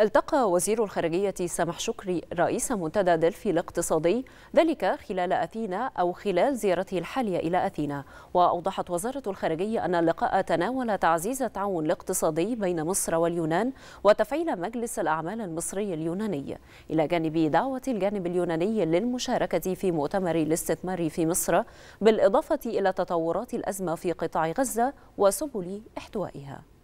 التقى وزير الخارجية سامح شكري رئيس منتدى دلفي الاقتصادي ذلك خلال أثينا أو خلال زيارته الحالية إلى أثينا وأوضحت وزارة الخارجية أن اللقاء تناول تعزيز التعاون الاقتصادي بين مصر واليونان وتفعيل مجلس الأعمال المصري اليوناني إلى جانب دعوة الجانب اليوناني للمشاركة في مؤتمر الاستثمار في مصر بالإضافة إلى تطورات الأزمة في قطاع غزة وسبل احتوائها